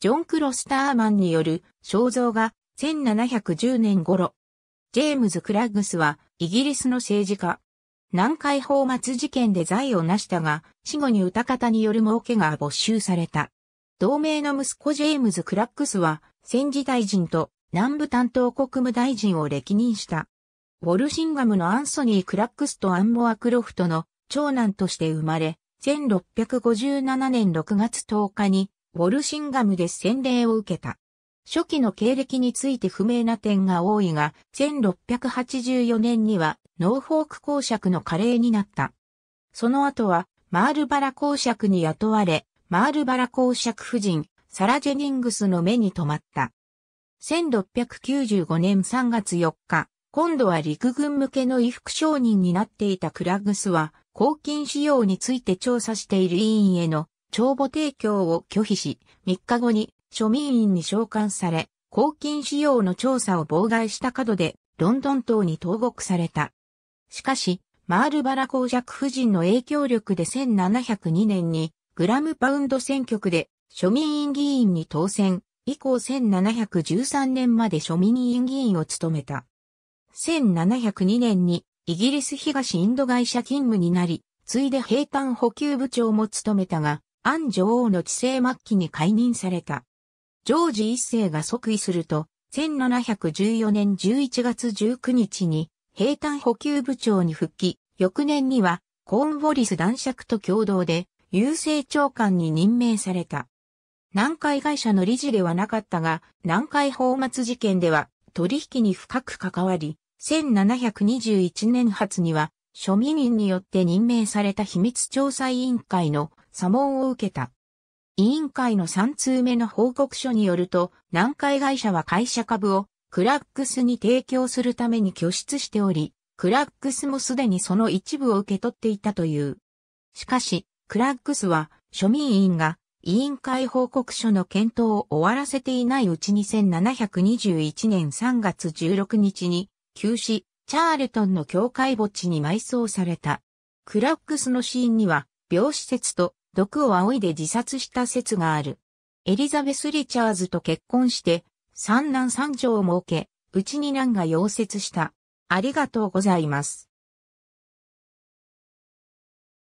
ジョン・クロスターマンによる肖像が1710年頃、ジェームズ・クラッグスはイギリスの政治家。南海放末事件で財を成したが、死後に歌方による儲けが没収された。同盟の息子ジェームズ・クラックスは、戦時大臣と南部担当国務大臣を歴任した。ウォルシンガムのアンソニー・クラックスとアンモア・クロフトの長男として生まれ、1657年6月10日にウォルシンガムで洗礼を受けた。初期の経歴について不明な点が多いが、1684年にはノーフォーク公爵の華麗になった。その後は、マールバラ公爵に雇われ、マールバラ公爵夫人、サラ・ジェニングスの目に留まった。1695年3月4日、今度は陸軍向けの衣服商人になっていたクラグスは、公金使用について調査している委員への帳簿提供を拒否し、3日後に庶民院に召喚され、公金使用の調査を妨害した角で、ロンドン島に投獄された。しかし、マールバラ公爵夫人の影響力で1702年に、グラムパウンド選挙区で庶民院議員に当選、以降1713年まで庶民院議員を務めた。1702年にイギリス東インド会社勤務になり、ついで兵隊補給部長も務めたが、アン女王の治世末期に解任された。ジョージ一世が即位すると、1714年11月19日に平坦補給部長に復帰、翌年にはコーンウォリス男爵と共同で郵政長官に任命された。南海会社の理事ではなかったが、南海放末事件では取引に深く関わり、1721年発には庶民によって任命された秘密調査委員会の査問を受けた。委員会の3通目の報告書によると、南海会社は会社株をクラックスに提供するために拠出しており、クラックスもすでにその一部を受け取っていたという。しかし、クラックスは庶民委員が委員会報告書の検討を終わらせていないうちに1721年3月16日に休止、チャールトンの教会墓地に埋葬された。クラックスの死因には、病施設と毒を仰いで自殺した説がある。エリザベス・リチャーズと結婚して、三男三女を設け、うちに男が溶接した。ありがとうございます。